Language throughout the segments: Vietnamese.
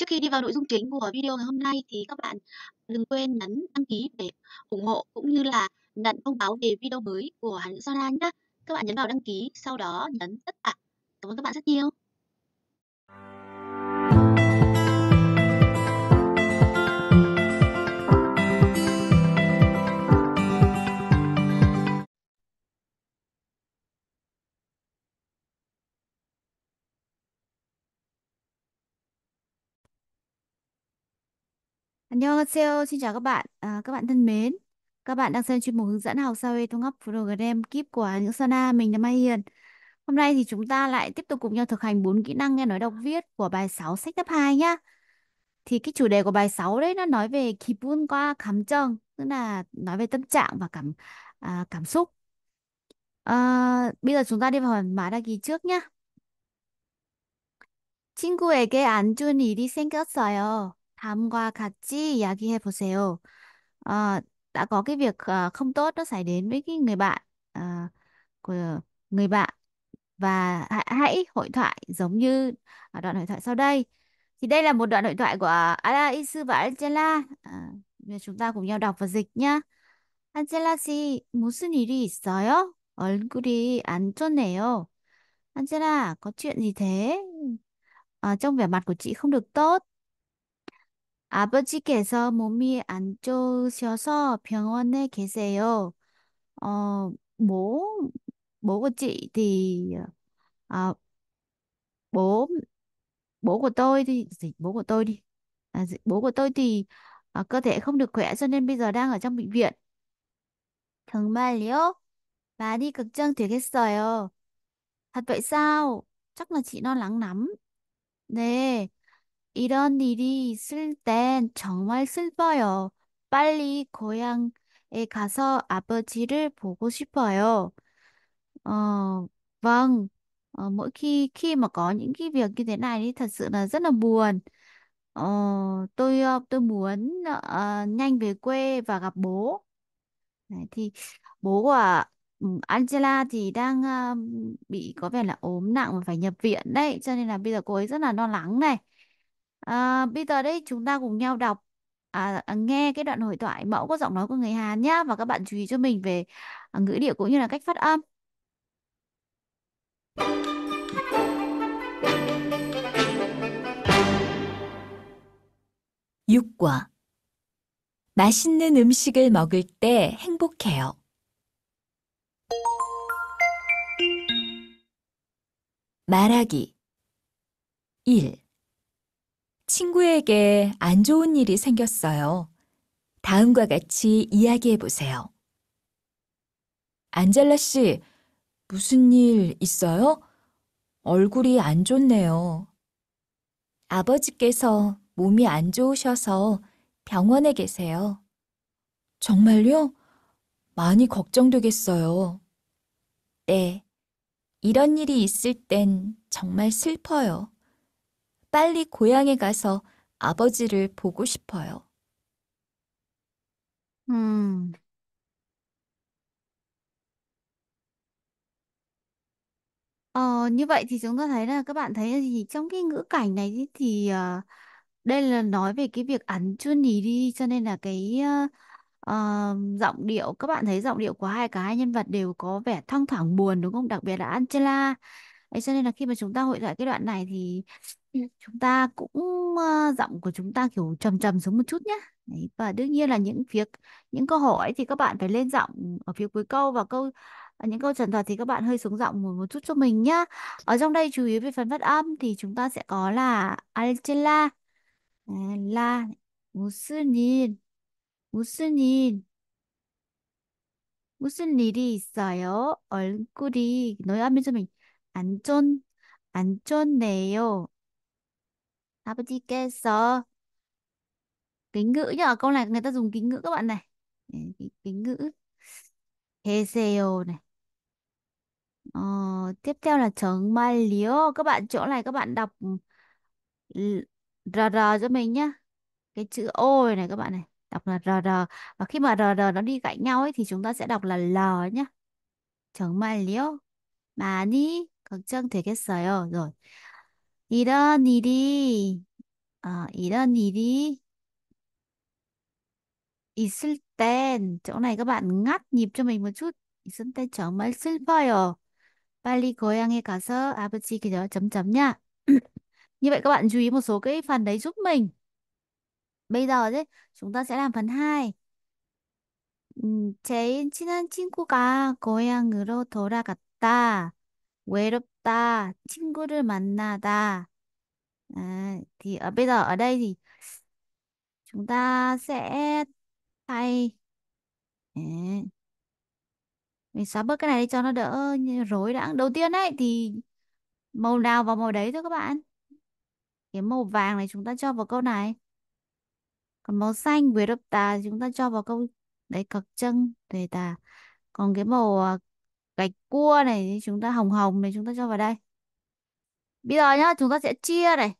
Trước khi đi vào nội dung chính của video ngày hôm nay thì các bạn đừng quên nhấn đăng ký để ủng hộ cũng như là nhận thông báo về video mới của Hà Hàn Sona nhé. Các bạn nhấn vào đăng ký, sau đó nhấn tất cả. Cảm ơn các bạn rất nhiều. 안녕하세요. Xin chào các bạn. À, các bạn thân mến. Các bạn đang xem chuyên mục hướng dẫn học sao hệ thống học program kíp của những Sana mình là Mai Hiền. Hôm nay thì chúng ta lại tiếp tục cùng nhau thực hành bốn kỹ năng nghe nói đọc viết của bài 6 sách lớp 2 nhá. Thì cái chủ đề của bài 6 đấy nó nói về kipun 기분과 감정, tức là nói về tâm trạng và cảm à, cảm xúc. À, bây giờ chúng ta đi vào phần mã đăng ký trước nhá. 친구에게 안 좋은 일이 생겼어요. 다음과 같이 이야기해 보세요. À, đã có cái việc à, không tốt nó xảy đến với cái người bạn à, của người bạn và hãy, hội thoại giống như ở à, đoạn hội thoại sau đây. Thì đây là một đoạn hội thoại của à, Ala Isu và Angela. À, chúng ta cùng nhau đọc và dịch nhá. Angela 씨, 무슨 일이 있어요? 얼굴이 안 좋네요. Angela, có chuyện gì thế? À, trông vẻ mặt của chị không được tốt. 아버지께서 몸이 안 좋으셔서 병원에 계세요. 어, 뭐, 뭐지 thì à, bố bố của tôi thì gì? bố của tôi thì cơ thể không được khỏe cho nên bây giờ đang ở trong bệnh viện. 정말요? 많이 걱정되겠어요. Thật vậy sao? Chắc là chị lo lắng lắm. 네, 이런 일이 있을 땐 정말 슬퍼요. 빨리 고향에 가서 아버지를 보고 싶어요. Ờ, vâng. mỗi khi khi mà có những cái việc như thế này thì thật sự là rất là buồn. Ờ, tôi ờ, tôi muốn ờ, nhanh về quê và gặp bố. Đấy, thì bố của ừ, Angela thì đang ờ, bị có vẻ là ốm nặng và phải nhập viện đấy, cho nên là bây giờ cô ấy rất là lo lắng này. À, bây giờ đây chúng ta cùng nhau đọc à, à, nghe cái đoạn hội thoại mẫu có giọng nói của người Hàn nhá và các bạn chú ý cho mình về à, ngữ điệu cũng như là cách phát âm. 육과 맛있는 음식을 먹을 때 행복해요. 말하기 1 친구에게 안 좋은 일이 생겼어요. 다음과 같이 이야기해 보세요. 안젤라 씨, 무슨 일 있어요? 얼굴이 안 좋네요. 아버지께서 몸이 안 좋으셔서 병원에 계세요. 정말요? 많이 걱정되겠어요. 네. 이런 일이 있을 땐 정말 슬퍼요. 빨리 고향에 가서 아버지를 보고 싶어요. 음, Ờ, như vậy thì chúng ta thấy là các bạn thấy thì trong cái ngữ cảnh này thì, thì ờ, à, đây là nói về cái việc ăn chuyên ý đi cho nên là cái à, à, giọng điệu các bạn thấy giọng điệu của hai cái nhân vật đều có vẻ thong thả buồn đúng không? Đặc biệt là Angela Đấy, cho nên là khi mà chúng ta hội thoại cái đoạn này thì chúng ta cũng uh, giọng của chúng ta kiểu trầm trầm xuống một chút nhé. Đấy, và đương nhiên là những việc những câu hỏi thì các bạn phải lên giọng ở phía cuối câu và câu à, những câu trần thuật thì các bạn hơi xuống giọng một, một chút cho mình nhá. Ở trong đây chú ý về phần phát âm thì chúng ta sẽ có là 알젤라 là 무슨 일 무슨 일 무슨 일이 있어요? 얼굴이 노야하면서 민 안전, 안전해요. 아버지께서 kính ngữ nhá câu này người ta dùng kính ngữ các bạn này kính, kính ngữ 계세요 này ờ, tiếp theo là mai 정말요 các bạn chỗ này các bạn đọc rr rờ cho mình nhá cái chữ ô này, các bạn này đọc là rr và khi mà rr nó đi cạnh nhau ấy thì chúng ta sẽ đọc là l nhá mai 정말요 đi 걱정되겠어요. rồi. 이런 일이, 아, 이런 일이 있을 땐, chỗ này các bạn ngắt nhịp cho mình một chút. 있을 땐 정말 슬퍼요. 빨리 고향에 가서 아버지 기다려 chấm chấm nha. Như vậy các bạn chú ý một số cái phần đấy giúp mình. Bây giờ đấy, chúng ta sẽ làm phần 2. 음, 제 친한 친구가 고향으로 돌아갔다. 외롭다, 친구를 만나다. À, thì ở bây giờ ở đây thì chúng ta sẽ thay Đấy. mình xóa bớt cái này đi cho nó đỡ rối đã đầu tiên ấy thì màu nào vào màu đấy thôi các bạn cái màu vàng này chúng ta cho vào câu này còn màu xanh về đập tà chúng ta cho vào câu đấy cọc chân về tà còn cái màu à, gạch cua này chúng ta hồng hồng này chúng ta cho vào đây bây giờ nhá chúng ta sẽ chia này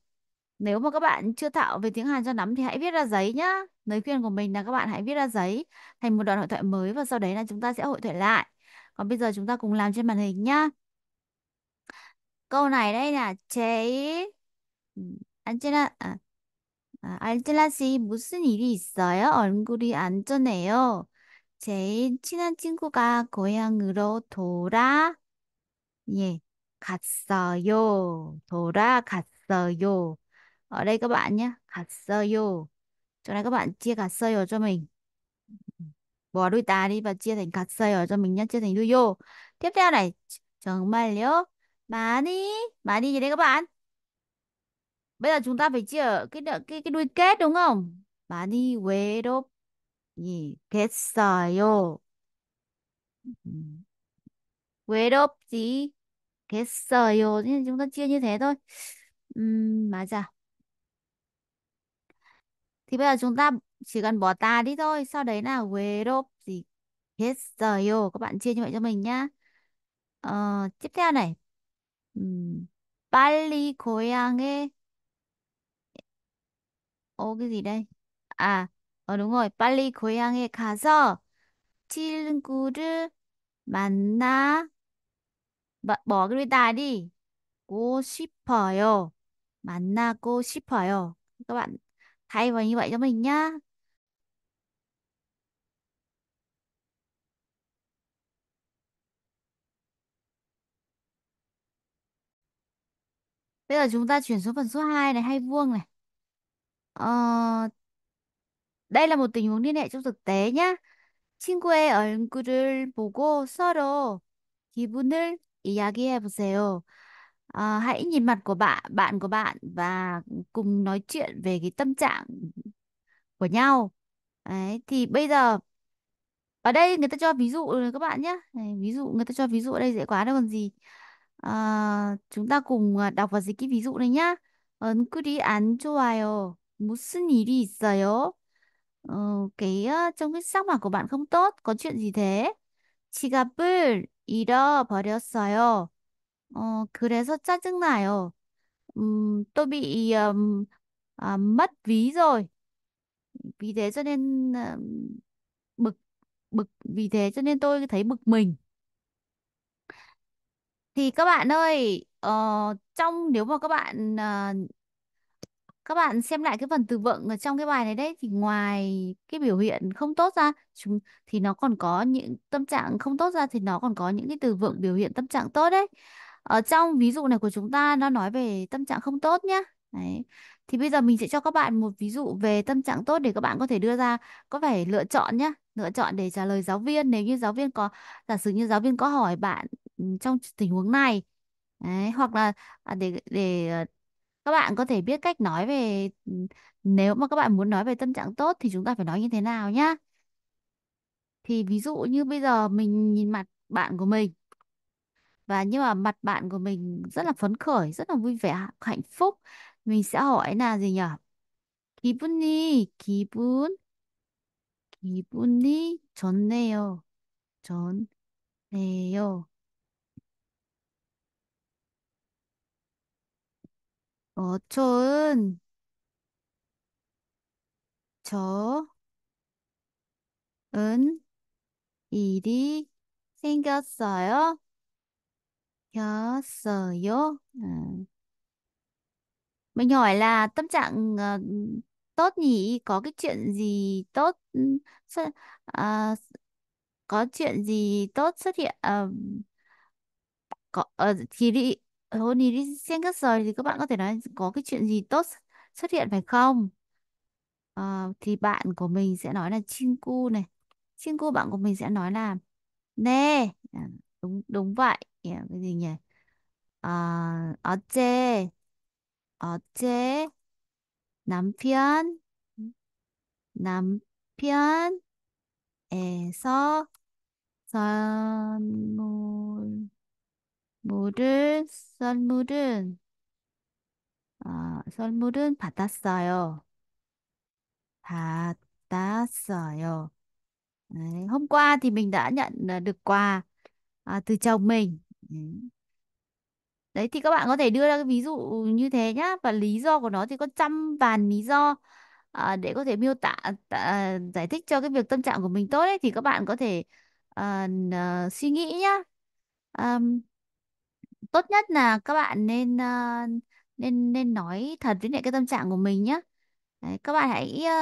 nếu mà các bạn chưa thạo về tiếng Hàn cho lắm thì hãy viết ra giấy nhá lời khuyên của mình là các bạn hãy viết ra giấy thành một đoạn hội thoại mới và sau đấy là chúng ta sẽ hội thoại lại còn bây giờ chúng ta cùng làm trên màn hình nhá câu này đây là 제 안젤라 아, 안젤라 씨 무슨 일이 있어요? 얼굴이 안 좋네요. 제일 친한 친구가 고향으로 돌아, 예, 갔어요. 돌아갔어요. 어레가 많냐? 갔어요. 전에가 많지 갔어요. 좀은 뭐로 다리 받지에 갔어요. 좀 2년 전에 요요. tiếp theo này 정말요? 많이 많이 gì đây các bạn? Bây giờ chúng ta phải chữa cái đợ- cái cái đuôi kết đúng không? 많이 외롭 이겠어요. 음. 외롭지 겠어요. chúng ta chia như thế thôi. Ừm, 맞아. Thì bây giờ chúng ta chỉ cần bỏ ta đi thôi. Sau đấy là 외롭지 겠어요. Các bạn chia như vậy cho mình nhá. tiếp theo này. 음, 빨리 고향에 오 cái gì đây? À 어룽어 빨리 고향에 가서 친구를 만나 마, 먹으다리고 싶어요. 만나고 싶어요. các bạn thay vào như vậy cho mình nhá. Bây giờ chúng ta chuyển xuống phần số 2 này hay vuông này. Ờ, đây là một tình huống liên hệ trong thực tế nhé. 친구의 얼굴을 보고 서로 기분을 이야기해 보세요. À, hãy nhìn mặt của bạn, bạn của bạn và cùng nói chuyện về cái tâm trạng của nhau. Đấy, thì bây giờ ở đây người ta cho ví dụ này các bạn nhé. Này, ví dụ người ta cho ví dụ ở đây dễ quá đâu còn gì. À, chúng ta cùng à, đọc và dịch cái ví dụ này nhá. 얼굴이 안 좋아요. 무슨 일이 있어요? 어, ờ, cái 어, ờ, trong cái sắc mặt của bạn không tốt. Có chuyện gì thế? 지갑을 잃어버렸어요. 어, 그래서 짜증나요. 음, tôi bị um, à, mất ví rồi. Vì thế cho nên um, bực bực vì thế cho nên tôi thấy bực mình. Thì các bạn ơi, ờ, trong nếu mà các bạn à, các bạn xem lại cái phần từ vựng ở trong cái bài này đấy thì ngoài cái biểu hiện không tốt ra chúng thì nó còn có những tâm trạng không tốt ra thì nó còn có những cái từ vựng biểu hiện tâm trạng tốt đấy ở trong ví dụ này của chúng ta nó nói về tâm trạng không tốt nhá đấy thì bây giờ mình sẽ cho các bạn một ví dụ về tâm trạng tốt để các bạn có thể đưa ra có phải lựa chọn nhá lựa chọn để trả lời giáo viên nếu như giáo viên có giả sử như giáo viên có hỏi bạn ừ, trong tình huống này Đấy, hoặc là à, để để à, các bạn có thể biết cách nói về ừ, nếu mà các bạn muốn nói về tâm trạng tốt thì chúng ta phải nói như thế nào nhá. Thì ví dụ như bây giờ mình nhìn mặt bạn của mình và nhưng mà mặt bạn của mình rất là phấn khởi, rất là vui vẻ, hạnh phúc. Mình sẽ hỏi là gì nhỉ? 기분이 기분 기분이 좋네요. 좋네요. 어, 초은, 저, 은, 일이 생겼어요? 겼어요? Ừ. Mình hỏi là tâm trạng ờ, tốt nhỉ? Có cái chuyện gì tốt xuất- à, có chuyện gì tốt xuất hiện ờ, có ờ, thì đi hôm ờ, thì đi xem các rời thì các bạn có thể nói có cái chuyện gì tốt xuất hiện phải không à, thì bạn của mình sẽ nói là chinku này chinku bạn của mình sẽ nói là nè à, đúng đúng vậy yeah, cái gì nhỉ à, 어제 어제 남편 남편에서 선물 물을 썰물은 아, 썰물은 받았어요. 받았어요. Đấy, hôm qua thì mình đã nhận được quà à, từ chồng mình. Ừ. Đấy thì các bạn có thể đưa ra cái ví dụ như thế nhá và lý do của nó thì có trăm vàn lý do à, để có thể miêu tả tả giải thích cho cái việc tâm trạng của mình tốt ấy thì các bạn có thể à, à, suy nghĩ nhá. Um, tốt nhất là các bạn nên ờ, nên nên nói thật với lại cái tâm trạng của mình nhé Đấy, các bạn hãy ờ,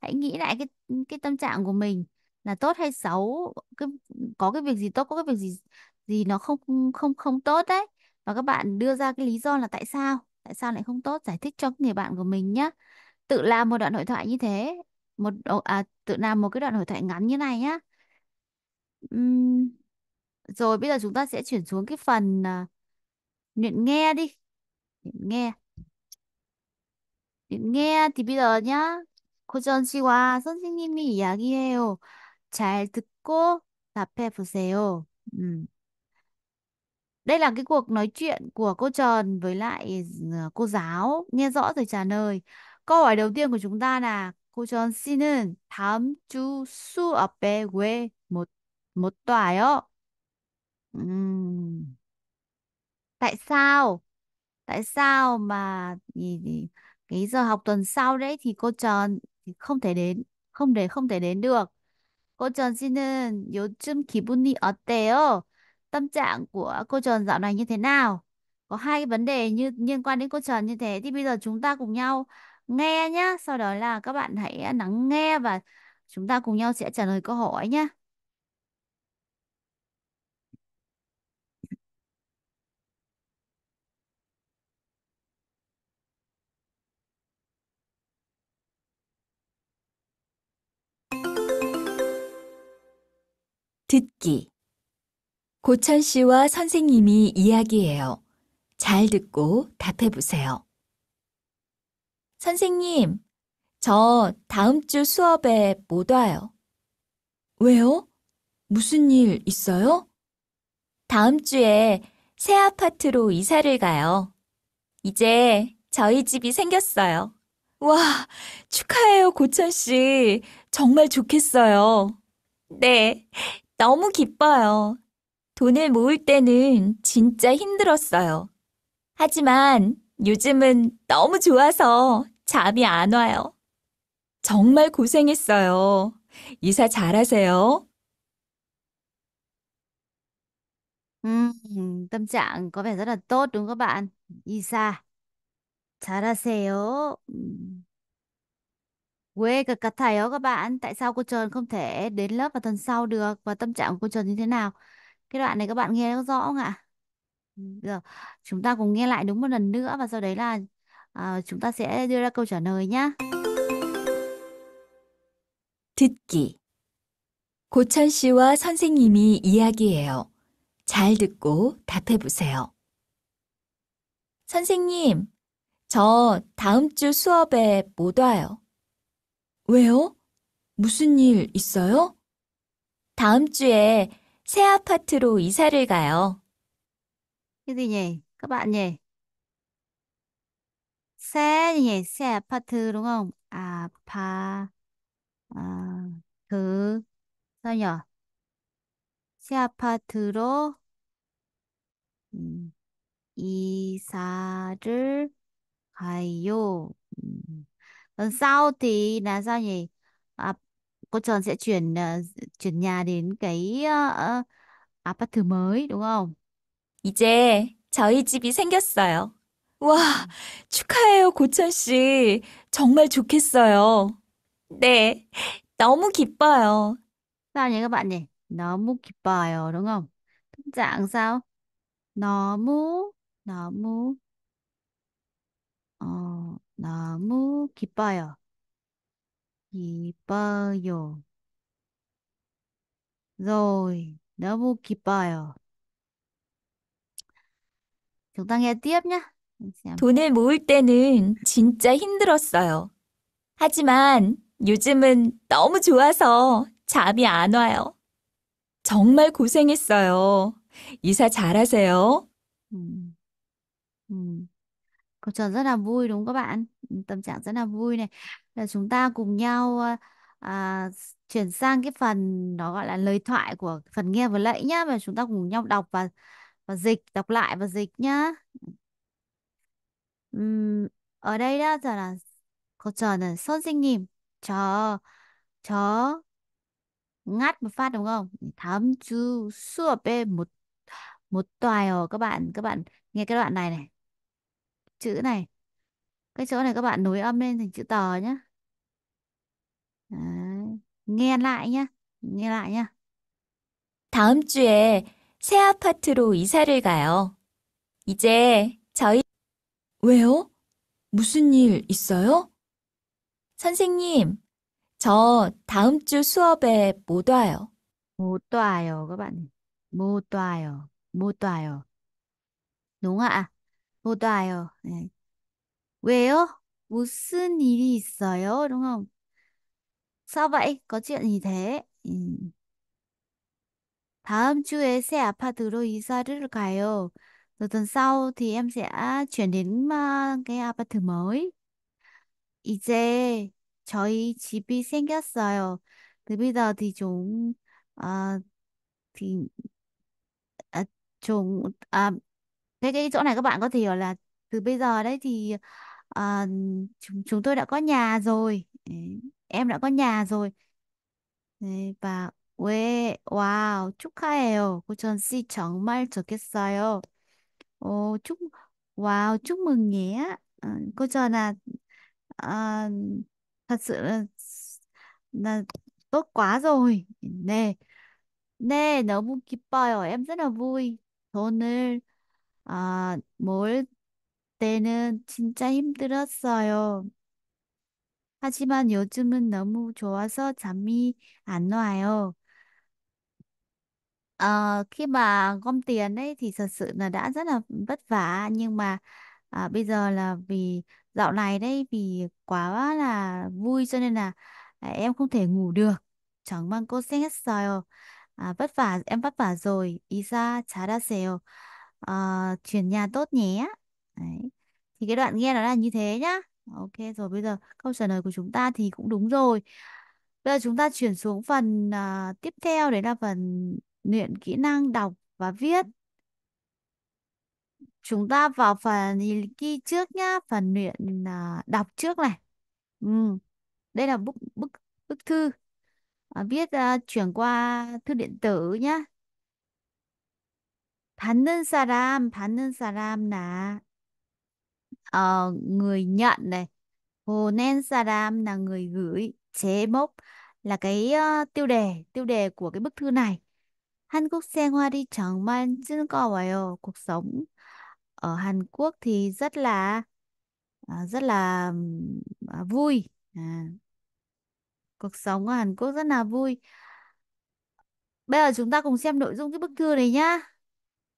hãy nghĩ lại cái cái tâm trạng của mình là tốt hay xấu cái, có cái việc gì tốt có cái việc gì gì nó không không không tốt đấy và các bạn đưa ra cái lý do là tại sao tại sao lại không tốt giải thích cho người bạn của mình nhé tự làm một đoạn hội thoại như thế một à, tự làm một cái đoạn hội thoại ngắn như này nhé Ừm, rồi bây giờ chúng ta sẽ chuyển xuống cái phần à, luyện nghe đi. Luyện nghe. Luyện nghe thì bây giờ nhá. 고전 씨와 선생님이 이야기해요. 잘 듣고 답해 보세요. 음. Đây là cái cuộc nói chuyện của cô Trần với lại à, cô giáo. Nghe rõ rồi trả lời. Câu hỏi đầu tiên của chúng ta là cô 고전 씨는 다음 주 수업에 왜못 못 와요? Ừm. Tại sao? Tại sao mà gì, gì? cái giờ học tuần sau đấy thì cô Trần thì không thể đến, không để không thể đến được. cô Trần 씨는 요즘 기분이 어때요? Tâm trạng của cô Trần dạo này như thế nào? Có hai vấn đề như liên quan đến cô Trần như thế thì bây giờ chúng ta cùng nhau nghe nhá, sau đó là các bạn hãy à, lắng nghe và chúng ta cùng nhau sẽ trả lời câu hỏi nhá. 듣기. 고천 씨와 선생님이 이야기해요. 잘 듣고 답해보세요. 선생님, 저 다음 주 수업에 못 와요. 왜요? 무슨 일 있어요? 다음 주에 새 아파트로 이사를 가요. 이제 저희 집이 생겼어요. 와, 축하해요, 고천 씨. 정말 좋겠어요. 네, 너무 기뻐요. 돈을 모을 때는 진짜 힘들었어요. 하지만 요즘은 너무 좋아서 잠이 안 와요. 정말 고생했어요. 이사 잘하세요. 음, m tâm trạng có v 잘하세요. 음. Quê cực cật thầy đó các bạn, tại sao cô Trần không thể đến lớp vào tuần sau được và tâm trạng của cô Trần như thế nào? Cái đoạn này các bạn nghe có rõ không ạ? Ừ. Được, chúng ta cùng nghe lại đúng một lần nữa và sau đấy là à, chúng ta sẽ đưa ra câu trả lời nhá. 듣기. 고찬 씨와 선생님이 이야기해요. 잘 듣고 답해 보세요. 선생님, 저 다음 주 수업에 못 와요. 왜요? 무슨 일 있어요? 다음 주에 새 아파트로 이사를 가요. Cái gì nhỉ? c 아파트 đ ú 아파 아, 그 s a 새 아파트로 음, 이사를 가요. 음. Tuần sau thì là sao nhỉ? À, cô Trần sẽ chuyển ờ, chuyển nhà đến cái ờ, 아파트 mới đúng không? 이제 저희 집이 생겼어요. 와, 축하해요, 고천 씨. 정말 좋겠어요. 네, 너무 기뻐요. Sao nhỉ các bạn nhỉ? 너무 기뻐요 đúng không? Tâm trạng sao? 너무 너무 어, 너무 기뻐요. 기뻐요. r ồ 너무 기뻐요. Chúng ta 돈을 모을 때는 진짜 힘들었어요. 하지만 요즘은 너무 좋아서 잠이 안 와요. 정말 고생했어요. 이사 잘하세요. Ừ, 음, ừ. 음. câu trò rất là vui đúng không các bạn? Ừ, tâm trạng rất là vui này. Là chúng ta cùng nhau ờ, à, chuyển sang cái phần nó gọi là lời thoại của phần nghe và lẫy nhá và chúng ta cùng nhau đọc và và dịch, đọc lại và dịch nhá. Ừm, ở đây đó giờ là câu trò là sơn sinh 선생님. chó chó ngắt một phát đúng không? 다음 주 một một 못 와요. Các bạn, các bạn nghe cái đoạn này này. chữ này cái chỗ này các bạn nối âm lên thành chữ tờ nhé Đấy. nghe lại nhé nghe lại nhé 다음 주에 새 아파트로 이사를 가요. 이제 저희 왜요? 무슨 일 있어요? 선생님, 저 다음 주 수업에 못 와요. 못 와요 các bạn 못 와요 못 와요 đúng ạ 보다요. 네. 왜요? 무슨 일이 있어요? 그럼 서바이 거지니 돼. 음. 다음 주에 새 아파트로 이사를 가요. Rồi tuần sau thì em sẽ chuyển đến uh, cái 아파트 mới. 이제 저희 집이 생겼어요. Từ bây giờ thì chúng à, thì à, chúng à, thế cái chỗ này các bạn có thể hiểu là từ bây giờ đấy thì à, chúng chúng tôi đã có nhà rồi đấy, em đã có nhà rồi đấy, và 왜 wow 축하해요 구천 cho 정말 좋겠어요 오, chúc wow chúc mừng nhé à, cô cho là à, thật sự là là tốt quá rồi nè nè 너무 기뻐요 em rất là vui 돈을 아, 모을 때는 진짜 힘들었어요. 하지만 요즘은 너무 좋아서 잠이 안 와요. Ờ, khi mà gom tiền ấy thì thật sự là đã rất là vất vả nhưng mà à, bây giờ là vì dạo này đấy vì quá là vui cho nên là à, em không thể ngủ được chẳng mang 정말 고생했어요. 아, vất vả em vất vả rồi. 이사 잘하세요 uh, chuyển nhà tốt nhé. Đấy. Thì cái đoạn nghe nó là như thế nhá. Ok rồi bây giờ câu trả lời của chúng ta thì cũng đúng rồi. Bây giờ chúng ta chuyển xuống phần uh, tiếp theo đấy là phần luyện kỹ năng đọc và viết. Chúng ta vào phần ghi trước nhá, phần luyện uh, đọc trước này. Ừ. Đây là bức bức bức thư. À, viết uh, chuyển qua thư điện tử nhá 받는 사람, 받는 사람 là ờ, người nhận này. 보낸 사람 là người gửi. 제목 là cái ờ, tiêu đề, tiêu đề của cái bức thư này. 한국 생활이 정말 즐거워요. Cuộc sống ở Hàn Quốc thì rất là à, rất là ừm, ờ, vui. À, cuộc sống ở Hàn Quốc rất là vui. Bây giờ chúng ta cùng xem nội dung cái bức thư này nhá.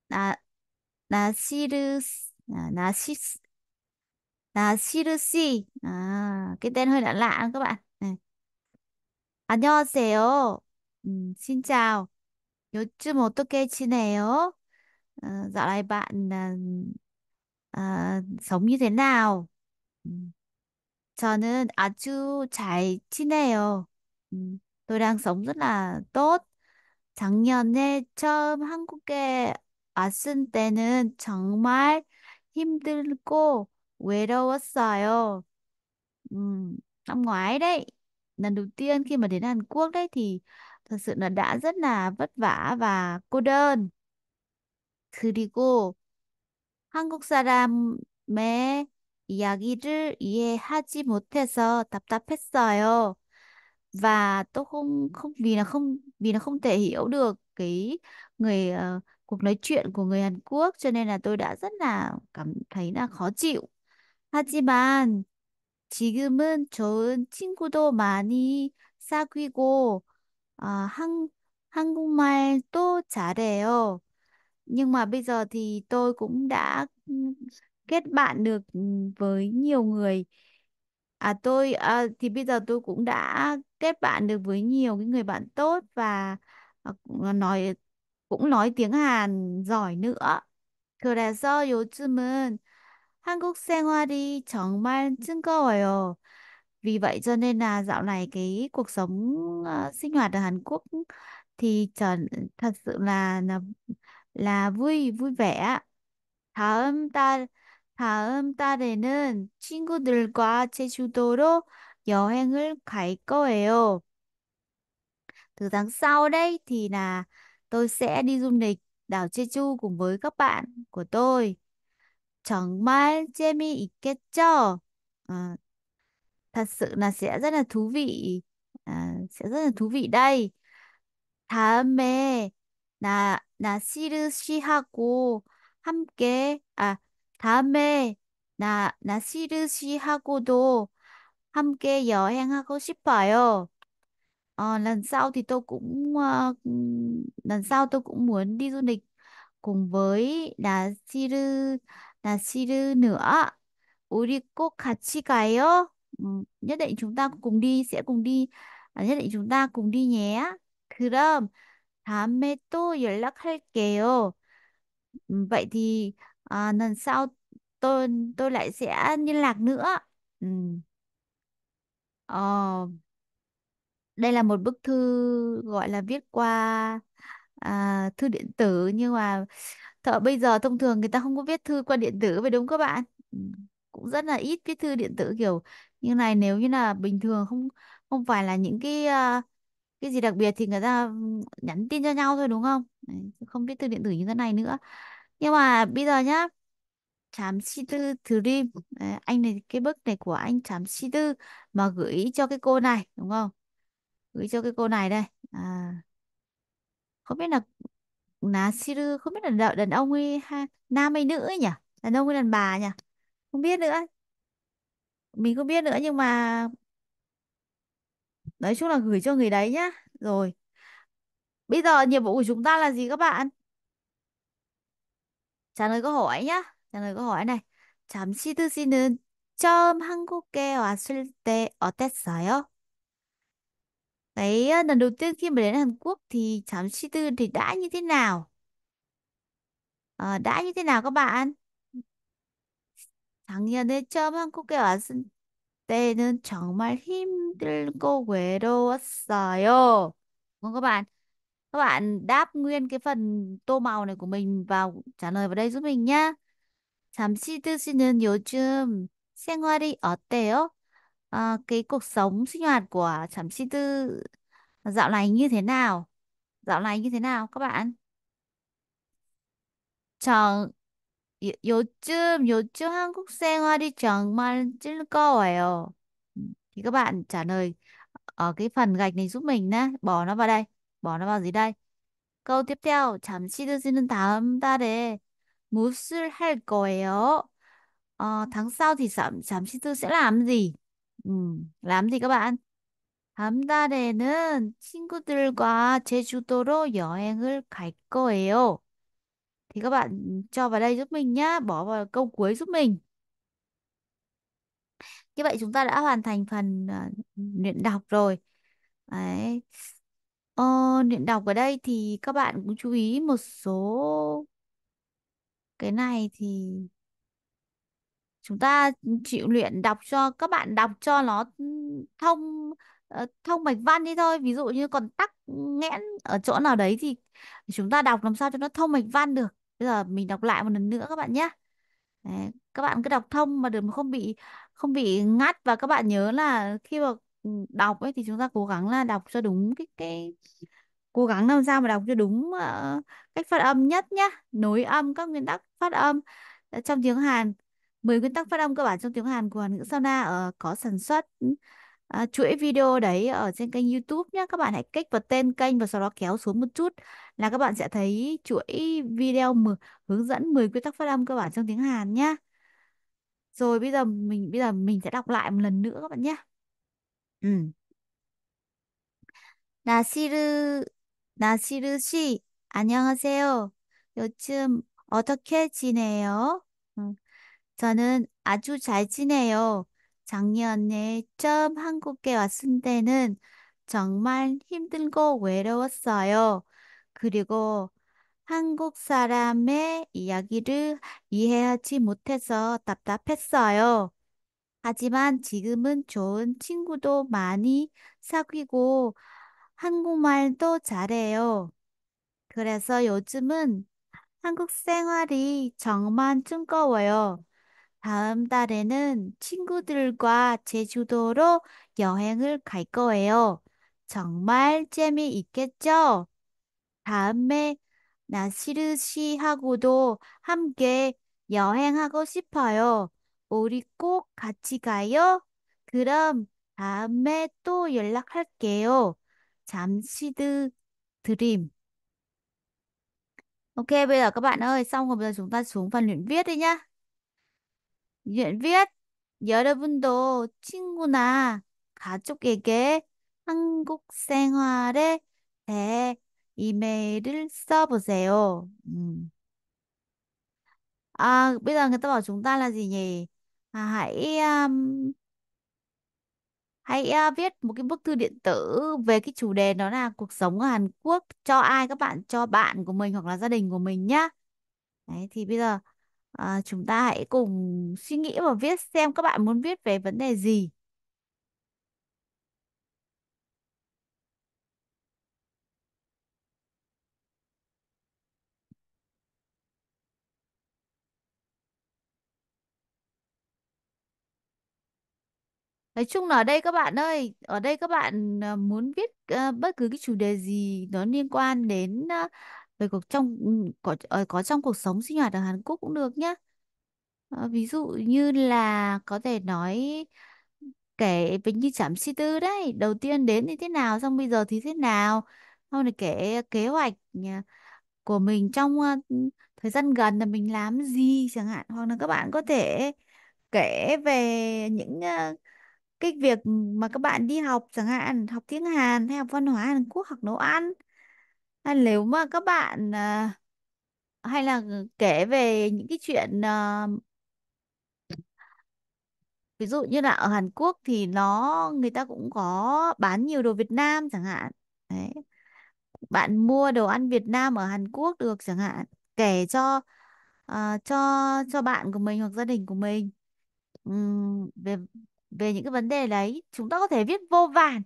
나, 나시르, à, Narcissus, 나시르시. À, cái tên hơi lạ lạ các bạn. 네. 안녕하세요. 음, xin chào. 요즘 어떻게 지내요? Ờ, dạo này bạn à, à, sống như thế nào? 음, 저는 아주 잘 지내요. 음, tôi đang sống rất là tốt. 작년에 처음 한국에 왔을 때는 정말 힘들고 외로웠어요. Ừm, năm ngoái đấy, lần đầu tiên khi mà đến Hàn Quốc đấy thì thật sự là đã rất là vất vả và cô đơn. 그리고 한국 사람의 이야기를 이해하지 못해서 답답했어요. Và tôi không không vì là không vì là không thể hiểu được cái người ờ, cuộc nói chuyện của người Hàn Quốc cho nên là tôi đã rất là cảm thấy là khó chịu. 하지만 지금은 좋은 친구도 많이 사귀고 à, 한, 한국말도 잘해요. Nhưng mà bây giờ thì tôi cũng đã kết bạn được với nhiều người. À tôi à, thì bây giờ tôi cũng đã kết bạn được với nhiều cái người bạn tốt và à, nói cũng nói tiếng Hàn giỏi nữa. 그래서 요즘은 한국 생활이 정말 즐거워요. Vì vậy cho nên là dạo này cái cuộc sống ờ, sinh hoạt ở Hàn Quốc thì trở, thật sự là là, là vui vui vẻ. 다음 달 다음 달에는 친구들과 제주도로 여행을 갈 거예요. Từ tháng sau đây thì là tôi sẽ đi du lịch đảo Jeju cùng với các bạn của tôi. 정말 재미있겠죠? À, thật sự là sẽ rất là thú vị. À, sẽ rất là thú vị đây. 다음에 나, 나시르 씨하고 함께, 아, 다음에 나, 나시르 씨하고도 함께 여행하고 싶어요. Ờ, lần sau thì tôi cũng ờ, lần sau tôi cũng muốn đi du lịch cùng với là Siru là Siru nữa. cô 꼭 chi cái ó. nhất định chúng ta cùng đi sẽ cùng đi. À, nhất định chúng ta cùng đi nhé. 그럼 다음에 또 연락할게요. Ừ, Vậy thì à, lần sau tôi tôi lại sẽ liên lạc nữa. Ừ. Ờ đây là một bức thư gọi là viết qua à, thư điện tử nhưng mà thợ bây giờ thông thường người ta không có viết thư qua điện tử phải đúng các bạn ừ, cũng rất là ít viết thư điện tử kiểu như này nếu như là bình thường không không phải là những cái à, cái gì đặc biệt thì người ta ừ, nhắn tin cho nhau thôi đúng không không viết thư điện tử như thế này nữa nhưng mà bây giờ nhá Thám Sĩ Tư Dream Đấy, anh này cái bức này của anh Thám Sĩ Tư mà gửi cho cái cô này đúng không gửi cho cái cô này đây à, không biết là là siru không biết là đàn ông hay ha, nam hay nữ ấy nhỉ đàn ông hay đàn bà nhỉ không biết nữa mình không biết nữa nhưng mà nói chung là gửi cho người đấy nhá rồi bây giờ nhiệm vụ của chúng ta là gì các bạn trả lời câu hỏi nhá trả lời câu hỏi này 잠시 드시는 처음 한국에 왔을 때 어땠어요? Cái lần đầu tiên khi mà đến Hàn Quốc thì Thám Sư Tư thì đã như thế nào? Ờ, đã như thế nào các bạn? 작년에 처음 한국에 왔을 때는 정말 힘들고 외로웠어요. Vâng các bạn, các bạn đáp nguyên cái phần tô màu này của mình vào trả lời vào đây giúp mình nhá. 잠시 드시는 요즘 생활이 어때요? Ờ, cái cuộc sống sinh hoạt của Thẩm Sĩ Tư dạo này như thế nào? Dạo này như thế nào các bạn? 저 요- 요즘 요즘 한국 생활이 정말 즐거워요. 음, Thì các bạn trả lời ở cái phần gạch này giúp mình nhé. Bỏ nó vào đây. Bỏ nó vào gì đây? Câu tiếp theo. 잠시 드시는 다음 달에 무엇을 할 거예요? Ờ, tháng sau thì 잠시 드 sẽ làm gì? 음, 람디가 반. 다음달에는 친구들과 제주도로 여행을 갈 거예요. Thì các bạn cho vào đây giúp mình nhá, bỏ vào câu cuối giúp mình. Như vậy chúng ta đã hoàn thành phần à, luyện đọc rồi. Đấy. Ờ, luyện đọc ở đây thì các bạn cũng chú ý một số cái này thì chúng ta chịu luyện đọc cho các bạn đọc cho nó ừ, thông ờ, thông mạch văn đi thôi ví dụ như còn tắc nghẽn ở chỗ nào đấy thì chúng ta đọc làm sao cho nó thông mạch văn được bây giờ mình đọc lại một lần nữa các bạn nhé các bạn cứ đọc thông mà đừng không bị không bị ngắt và các bạn nhớ là khi mà đọc ấy thì chúng ta cố gắng là đọc cho đúng cái cái cố gắng làm sao mà đọc cho đúng uh, cách phát âm nhất nhá nối âm các nguyên tắc phát âm trong tiếng Hàn 10 nguyên tắc phát âm cơ bản trong tiếng Hàn của Hàn ngữ Sauna ở ờ, có sản xuất uh, chuỗi video đấy ở trên kênh YouTube nhé. Các bạn hãy kích vào tên kênh và sau đó kéo xuống một chút là các bạn sẽ thấy chuỗi video hướng dẫn 10 quy tắc phát âm cơ bản trong tiếng Hàn nhé. Rồi bây giờ mình bây giờ mình sẽ đọc lại một lần nữa các bạn nhé. Ừ. 나시르 siru 씨 안녕하세요. 요즘 어떻게 지내요? 저는 아주 잘 지내요. 작년에 처음 한국에 왔을 때는 정말 힘들고 외로웠어요. 그리고 한국 사람의 이야기를 이해하지 못해서 답답했어요. 하지만 지금은 좋은 친구도 많이 사귀고 한국말도 잘해요. 그래서 요즘은 한국 생활이 정말 즐거워요. 다음 달에는 친구들과 제주도로 여행을 갈 거예요. 정말 재미있겠죠? 다음에 나시르 시하고도 함께 여행하고 싶어요. 우리 꼭 같이 가요. 그럼 다음에 또 연락할게요. 잠시 드 드림. Ok, bây giờ các bạn ơi, xong rồi bây giờ chúng ta xuống phần luyện viết đi nhá. vet 여러분도 친구나 가족에게 한국 생활에 대해 이메일을 써보세요. 음. À, bây giờ người ta bảo chúng ta là gì nhỉ? À, hãy um, hãy uh, viết một cái bức thư điện tử về cái chủ đề đó là cuộc sống ở Hàn Quốc cho ai các bạn cho bạn của mình hoặc là gia đình của mình nhá. Đấy thì bây giờ À, chúng ta hãy cùng suy nghĩ và viết xem các bạn muốn viết về vấn đề gì. Nói chung là ở đây các bạn ơi, ở đây các bạn ờ, muốn viết à, bất cứ cái chủ đề gì nó liên quan đến à, về cuộc trong ừ, có ờ, có trong cuộc sống sinh hoạt ở Hàn Quốc cũng được nhá Ờ, ví dụ như là có thể nói kể về như chảm suy tư đấy đầu tiên đến thì thế nào xong bây giờ thì thế nào xong rồi kể kế hoạch nhà- ờ, của mình trong ờ, thời gian gần là mình làm gì chẳng hạn hoặc là các bạn có thể kể về những ờ, cái việc mà các bạn đi học chẳng hạn học tiếng Hàn hay học văn hóa Hàn Quốc học nấu ăn À, nếu mà các bạn à, hay là kể về những cái chuyện à, ví dụ như là ở Hàn Quốc thì nó người ta cũng có bán nhiều đồ Việt Nam chẳng hạn đấy bạn mua đồ ăn Việt Nam ở Hàn Quốc được chẳng hạn kể cho à, cho cho bạn của mình hoặc gia đình của mình Ừm, về về những cái vấn đề đấy chúng ta có thể viết vô vàn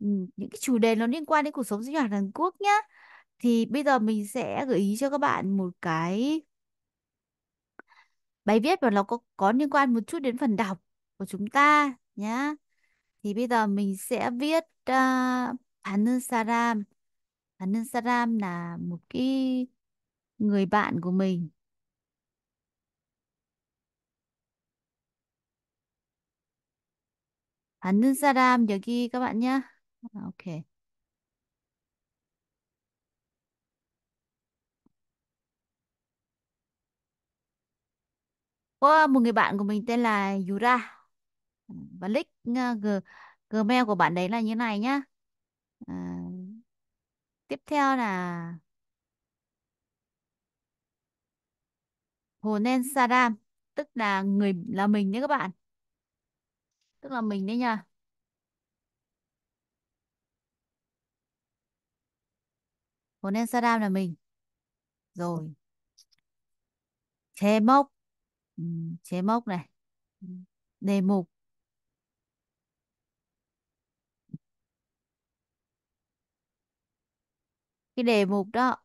Ừm, những cái chủ đề nó liên quan đến cuộc sống sinh hoạt Hàn Quốc nhá thì bây giờ mình sẽ gợi ý cho các bạn một cái bài viết và nó có, có liên quan một chút đến phần đọc của chúng ta nhá. Thì bây giờ mình sẽ viết uh, ờ, Panun Saram. Panun Saram là một cái người bạn của mình. Panun Saram ghi các bạn nhá. Ờ, ok. có một người bạn của mình tên là Yura ừ, và nick à, ờ, Gmail của bạn đấy là như này nhá à, tiếp theo là Hồ Nen Sadam tức là người là mình đấy các bạn tức là mình đấy nha Hồ Nen Sadam là mình rồi Thế mốc ừ, chế mốc này ừ, đề mục cái đề mục đó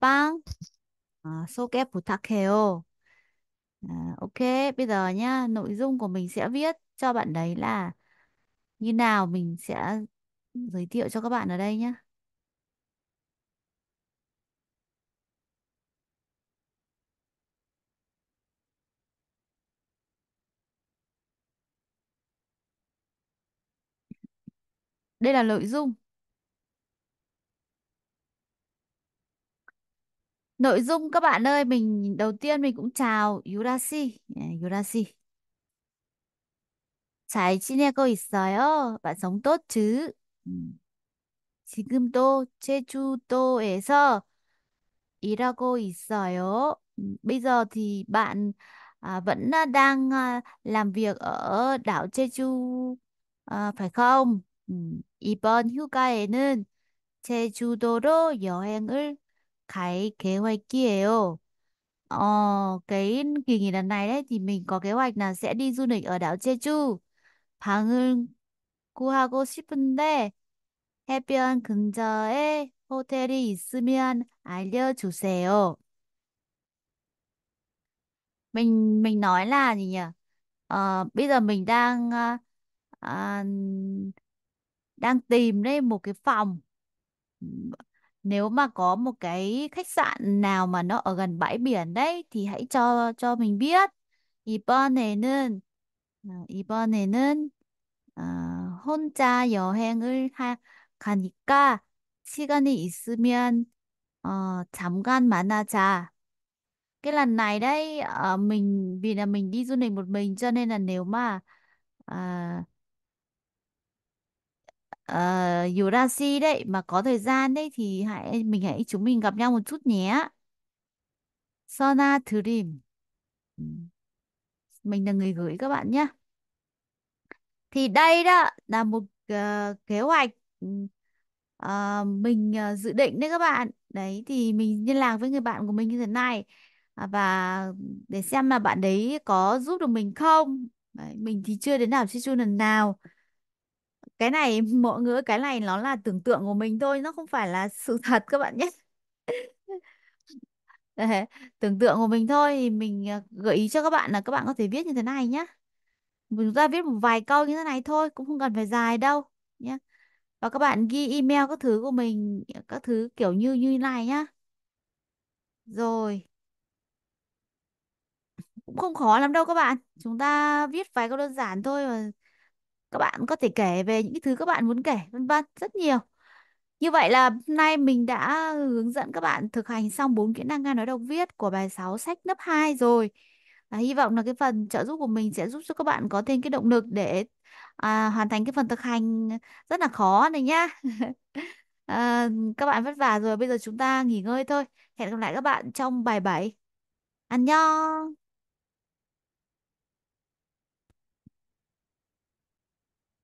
băng số à, 소개 부탁해요 à, ok bây giờ nhá nội dung của mình sẽ viết cho bạn đấy là như nào mình sẽ giới thiệu cho các bạn ở đây nhé Đây là nội dung. Nội dung các bạn ơi, mình đầu tiên mình cũng chào Yurashi. Yurashi. 잘 지내고 있어요. bạn sống tốt chứ? 지금도 제주도에서 일하고 있어요. Bây giờ thì bạn à, vẫn đang à, làm việc ở đảo Jeju à, phải không? Ừ. 이번 휴가에는 제주도로 여행을 갈 계획이에요. Ờ, cái kỳ nghỉ lần này đấy thì mình có kế hoạch là sẽ đi du lịch ở đảo 제주 방을 구하고 싶은데 해변 근처에 호텔이 있으면 알려주세요. Mình mình nói là gì nhỉ? Ờ, bây giờ mình đang à, à, đang tìm đây một cái phòng nếu mà có một cái khách sạn nào mà nó ở gần bãi biển đấy thì hãy cho cho mình biết 이번에는 이번에는 어, 혼자 여행을 하, 가니까 시간이 있으면 ờ, 잠깐 만나자. Cái lần này đấy ờ, mình vì là mình đi du lịch một mình cho nên là nếu mà à, ờ, Eurasia đấy mà có thời gian đấy thì hãy mình hãy chúng mình gặp nhau một chút nhé Sona Dream Ừ. mình là người gửi các bạn nhé thì đây đó là một ờ, kế hoạch ừ, ờ, mình ờ, dự định đấy các bạn đấy thì mình liên lạc với người bạn của mình như thế này À, và để xem là bạn đấy có giúp được mình không đấy, mình thì chưa đến đảo Jeju lần nào cái này mọi người cái này nó là tưởng tượng của mình thôi nó không phải là sự thật các bạn nhé Đấy, tưởng tượng của mình thôi thì mình à, gợi ý cho các bạn là các bạn có thể viết như thế này nhé chúng ta viết một vài câu như thế này thôi cũng không cần phải dài đâu nhé và các bạn ghi email các thứ của mình các thứ kiểu như như này nhá rồi cũng không khó lắm đâu các bạn chúng ta viết vài câu đơn giản thôi và các bạn có thể kể về những cái thứ các bạn muốn kể vân vân rất nhiều như vậy là hôm nay mình đã hướng dẫn các bạn thực hành xong bốn kỹ năng nghe nói đọc viết của bài 6 sách lớp 2 rồi à, hy vọng là cái phần trợ giúp của mình sẽ giúp cho các bạn có thêm cái động lực để à, hoàn thành cái phần thực hành rất là khó này nhá à, các bạn vất vả rồi bây giờ chúng ta nghỉ ngơi thôi hẹn gặp lại các bạn trong bài 7 ăn nho